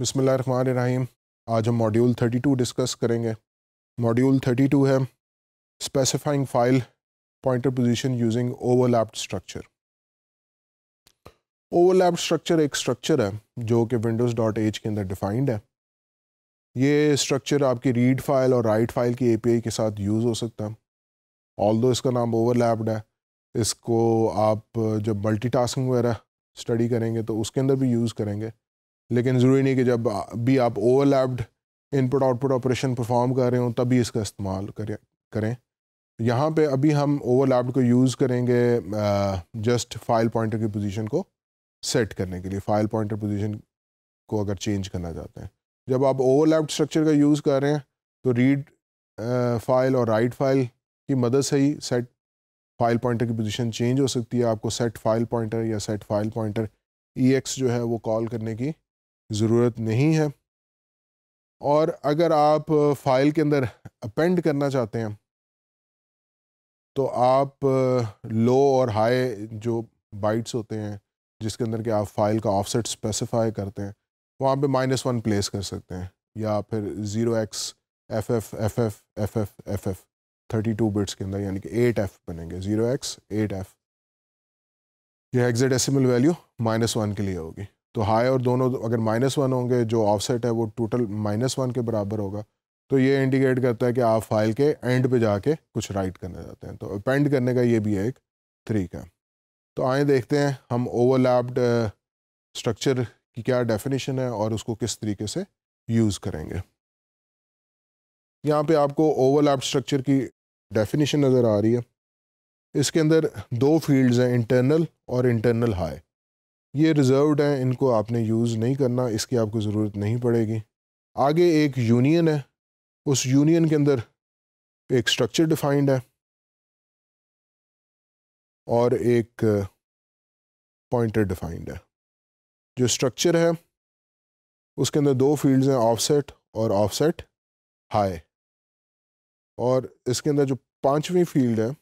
बिसमान आज हम module 32 discuss करेंगे मॉड्यूल 32 है specifying file pointer position using overlapped structure overlapped structure एक स्ट्रक्चर है जो कि विंडोज़ डॉट एच के अंदर डिफाइंड है ये स्ट्रक्चर आपकी रीड फाइल और राइट फाइल की एपीआई के साथ यूज़ हो सकता है ऑल दो इसका नाम ओवरलैप्ड है इसको आप जब मल्टीटास्किंग वगैरह स्टडी करेंगे तो उसके अंदर भी यूज़ करेंगे लेकिन ज़रूरी नहीं कि जब भी आप overlapped input output operation perform कर रहे हो तभी इसका इस्तेमाल करें करें यहाँ पे अभी हम ओवरलैप्ड को यूज़ करेंगे जस्ट फाइल पॉइंटर की पोजीशन को सेट करने के लिए फाइल पॉइंटर पोजीशन को अगर चेंज करना चाहते हैं जब आप ओवरलैप्ड स्ट्रक्चर का यूज़ कर रहे हैं तो रीड फाइल और राइट फाइल की मदद से ही सेट फाइल पॉइंटर की पोजीशन चेंज हो सकती है आपको सेट फाइल पॉइंटर या सेट फाइल पॉइंटर ई जो है वो कॉल करने की ज़रूरत नहीं है और अगर आप फाइल के अंदर अपेंड करना चाहते हैं तो आप लो और हाई जो बाइट्स होते हैं जिसके अंदर के आप फाइल का ऑफसेट स्पेसिफाई करते हैं वहाँ पे माइनस वन प्लेस कर सकते हैं या फिर zero X F F F F F F F F thirty two bits के अंदर यानी कि एट एफ बनेंगे ज़ीरो एक्स एट एफ यह hexadecimal value minus one के लिए होगी तो हाई और दोनों अगर माइनस वन होंगे जो ऑफसेट है वो टोटल माइनस वन के बराबर होगा तो ये इंडिकेट करता है कि आप फाइल के एंड पे जाके कुछ राइट करने जाते हैं तो अपेंड करने का ये भी है एक तरीका तो आए देखते हैं हम ओवरलैप्ड स्ट्रक्चर uh, की क्या डेफिनेशन है और उसको किस तरीके से यूज़ करेंगे यहाँ पे आपको ओवरलैप स्ट्रक्चर की डेफिनेशन नज़र आ रही है इसके अंदर दो फील्ड्स हैं इंटरनल और इंटरनल हाई ये रिज़र्व हैं इनको आपने यूज़ नहीं करना इसकी आपको ज़रूरत नहीं पड़ेगी आगे एक यूनियन है उस यूनियन के अंदर एक स्ट्रक्चर डिफाइंड है और एक पॉइंटर डिफाइंड है जो स्ट्रक्चर है उसके अंदर दो फील्ड्स हैं ऑफसेट और ऑफसेट हाई और इसके अंदर जो पांचवी फील्ड है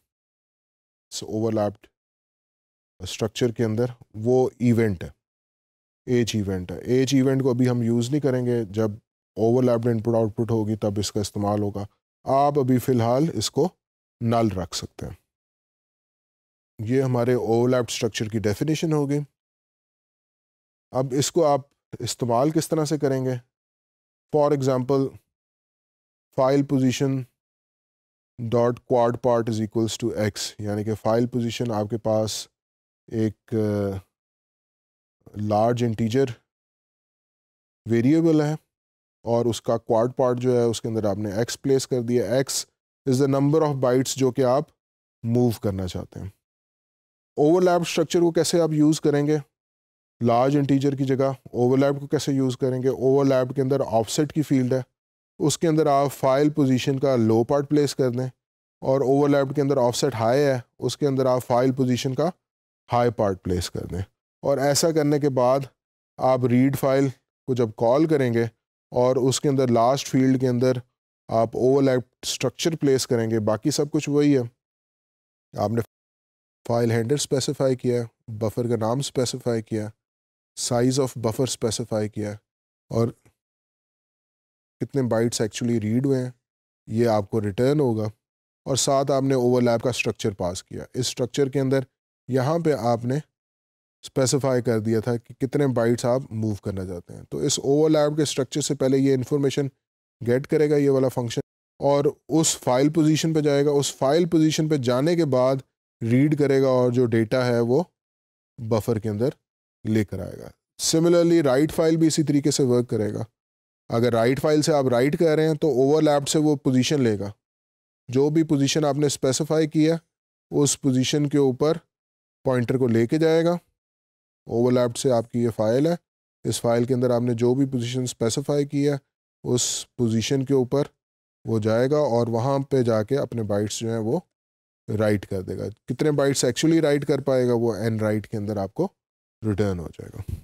ओवरलैप्ड स्ट्रक्चर के अंदर वो इवेंट है एज इवेंट है एज इवेंट को अभी हम यूज़ नहीं करेंगे जब ओवरलैप्ड इनपुट आउटपुट होगी तब इसका इस्तेमाल होगा आप अभी फ़िलहाल इसको नल रख सकते हैं ये हमारे ओवरलैप्ड स्ट्रक्चर की डेफिनेशन होगी अब इसको आप इस्तेमाल किस तरह से करेंगे for example file position dot quad part is equals to X यानी कि फ़ाइल पोजिशन आपके पास एक लार्ज इंटीजर वेरिएबल है और उसका क्वाड पार्ट जो है उसके अंदर आपने एक्स प्लेस कर दिया X is the number of bytes जो कि आप मूव करना चाहते हैं ओवरलैप स्ट्रक्चर को कैसे आप यूज़ करेंगे लार्ज इंटीजर की जगह ओवरलैप को कैसे यूज़ करेंगे ओवरलैप के अंदर ऑफसेट की फील्ड है उसके अंदर आप फाइल पोजीशन का लो पार्ट प्लेस कर दें और ओवरलैप के अंदर ऑफसेट हाई है उसके अंदर आप फाइल पोजीशन का हाई पार्ट प्लेस कर दें और ऐसा करने के बाद आप रीड फाइल को जब कॉल करेंगे और उसके अंदर लास्ट फील्ड के अंदर आप ओवरलैप स्ट्रक्चर प्लेस करेंगे बाकी सब कुछ वही है आपने फाइल हैंडल स्पेसिफाई किया बफर का नाम स्पेसिफाई किया साइज़ ऑफ बफर स्पेसिफाई किया और कितने बाइट्स एक्चुअली रीड हुए हैं ये आपको रिटर्न होगा और साथ आपने ओवरलैप का स्ट्रक्चर पास किया इस स्ट्रक्चर के अंदर यहाँ पे आपने स्पेसिफाई कर दिया था कि कितने बाइट्स आप मूव करना चाहते हैं तो इस ओवरलैप के स्ट्रक्चर से पहले ये इन्फॉर्मेशन गेट करेगा ये वाला फंक्शन और उस फाइल पोजीशन पे जाएगा उस फाइल पोजीशन पे जाने के बाद रीड करेगा और जो डेटा है वो बफर के अंदर लेकर आएगा सिमिलरली राइट फाइल भी इसी तरीके से वर्क करेगा अगर राइट फाइल से आप राइट कर रहे हैं तो ओवरलैप से वो पोजीशन लेगा जो भी पोजीशन आपने स्पेसिफाई किया उस पोजीशन के ऊपर पॉइंटर को लेके जाएगा ओवरलैप्ड से आपकी ये फाइल है इस फाइल के अंदर आपने जो भी पोजीशन स्पेसिफाई की है उस पोजीशन के ऊपर वो जाएगा और वहाँ पे जाके अपने बाइट्स जो हैं वो राइट कर देगा कितने बाइट्स एक्चुअली राइट कर पाएगा वो एन राइट के अंदर आपको रिटर्न हो जाएगा